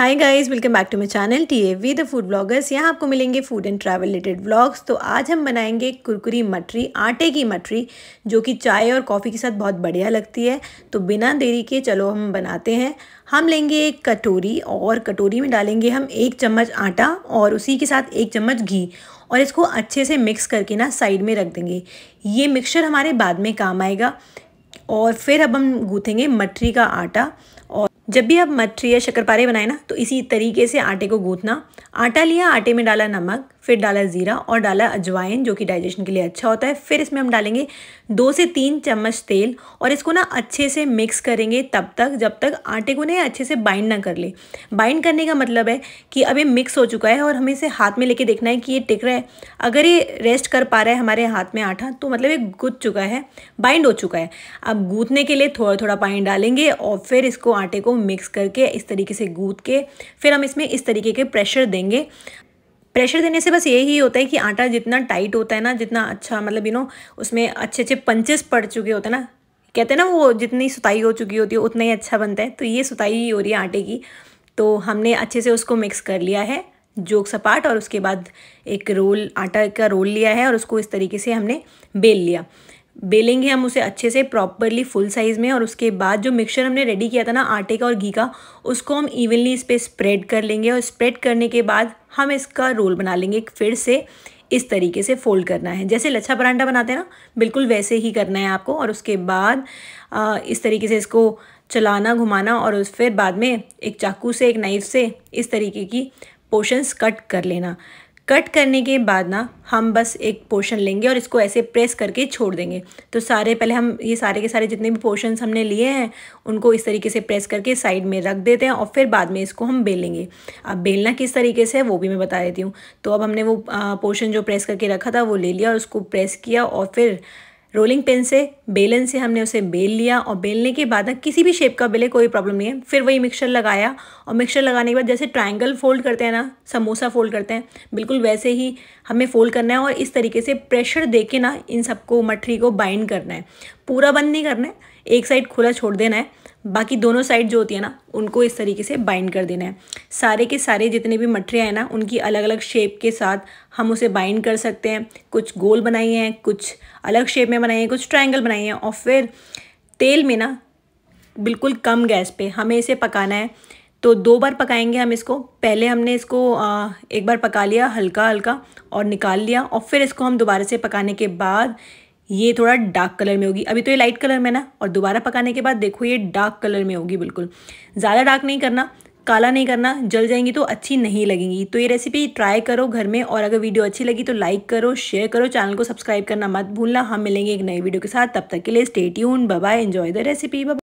hi guys welcome back to my channel T A V the food bloggers यहाँ आपको मिलेंगे food and travel related blogs तो आज हम बनाएंगे कुरकुरी मटरी आटे की मटरी जो कि चाय और कॉफ़ी के साथ बहुत बढ़िया लगती है तो बिना देरी के चलो हम बनाते हैं हम लेंगे एक कटोरी और कटोरी में डालेंगे हम एक चम्मच आटा और उसी के साथ एक चम्मच घी और इसको अच्छे से मिक्स करके ना साइड में रख देंगे ये मिक्सचर हमारे बाद में काम आएगा और फिर अब हम गूँथेंगे मटरी का आटा जब भी आप मठरी या शक्करपारे बनाए ना तो इसी तरीके से आटे को गूंथना आटा लिया आटे में डाला नमक फिर डाला ज़ीरा और डाला अजवाइन जो कि डाइजेशन के लिए अच्छा होता है फिर इसमें हम डालेंगे दो से तीन चम्मच तेल और इसको ना अच्छे से मिक्स करेंगे तब तक जब तक आटे को ना अच्छे से बाइंड ना कर ले बाइंड करने का मतलब है कि अब ये मिक्स हो चुका है और हमें इसे हाथ में लेके देखना है कि ये टिक रहा है अगर ये रेस्ट कर पा रहा है हमारे हाथ में आटा तो मतलब ये गूथ चुका है बाइंड हो चुका है अब गूँथने के लिए थोड़ा थोड़ा पानी डालेंगे और फिर इसको आटे को मिक्स करके इस तरीके से गूद के फिर हम इसमें इस तरीके के प्रेशर देंगे प्रेशर देने से बस यही होता है कि आटा जितना टाइट होता है ना जितना अच्छा मतलब यू नो उसमें अच्छे अच्छे पंचेस पड़ चुके होते हैं ना कहते हैं ना वो जितनी सुताई हो चुकी होती है उतना ही अच्छा बनता है तो ये सुताई हो रही है आटे की तो हमने अच्छे से उसको मिक्स कर लिया है जोक सपाट और उसके बाद एक रोल आटा का रोल लिया है और उसको इस तरीके से हमने बेल लिया बेलेंगे हम उसे अच्छे से प्रॉपरली फुल साइज़ में और उसके बाद जो मिक्सचर हमने रेडी किया था ना आटे का और घी का उसको हम इवनली इस पर स्प्रेड कर लेंगे और स्प्रेड करने के बाद हम इसका रोल बना लेंगे फिर से इस तरीके से फोल्ड करना है जैसे लच्छा परांठा बनाते हैं ना बिल्कुल वैसे ही करना है आपको और उसके बाद इस तरीके से इसको चलाना घुमाना और उस फिर बाद में एक चाकू से एक नाइफ़ से इस तरीके की पोशंस कट कर लेना कट करने के बाद ना हम बस एक पोर्शन लेंगे और इसको ऐसे प्रेस करके छोड़ देंगे तो सारे पहले हम ये सारे के सारे जितने भी पोर्शन हमने लिए हैं उनको इस तरीके से प्रेस करके साइड में रख देते हैं और फिर बाद में इसको हम बेलेंगे अब बेलना किस तरीके से है वो भी मैं बता देती हूँ तो अब हमने वो पोर्शन जो प्रेस करके रखा था वो ले लिया और उसको प्रेस किया और फिर रोलिंग पिन से बेलन से हमने उसे बेल लिया और बेलने के बाद किसी भी शेप का बेले कोई प्रॉब्लम नहीं है फिर वही मिक्सर लगाया और मिक्सर लगाने के बाद जैसे ट्रायंगल फोल्ड करते हैं ना समोसा फोल्ड करते हैं बिल्कुल वैसे ही हमें फोल्ड करना है और इस तरीके से प्रेशर दे के ना इन सबको मठरी को बाइंड करना है पूरा बंद नहीं करना है एक साइड खुला छोड़ देना है बाकी दोनों साइड जो होती है ना उनको इस तरीके से बाइंड कर देना है सारे के सारे जितने भी मठरियाँ हैं ना उनकी अलग अलग शेप के साथ हम उसे बाइंड कर सकते हैं कुछ गोल बनाई हैं कुछ अलग शेप में बनाई हैं कुछ ट्राइंगल बनाई हैं और फिर तेल में ना बिल्कुल कम गैस पे हमें इसे पकाना है तो दो बार पकाएंगे हम इसको पहले हमने इसको आ, एक बार पका लिया हल्का हल्का और निकाल लिया और फिर इसको हम दोबारा से पकाने के बाद ये थोड़ा डार्क कलर में होगी अभी तो ये लाइट कलर में ना और दोबारा पकाने के बाद देखो ये डार्क कलर में होगी बिल्कुल ज़्यादा डार्क नहीं करना काला नहीं करना जल जाएंगी तो अच्छी नहीं लगेंगी तो ये रेसिपी ट्राई करो घर में और अगर वीडियो अच्छी लगी तो लाइक करो शेयर करो चैनल को सब्सक्राइब करना मत भूलना हम मिलेंगे एक नई वीडियो के साथ तब तक के लिए stay bye enjoy the recipe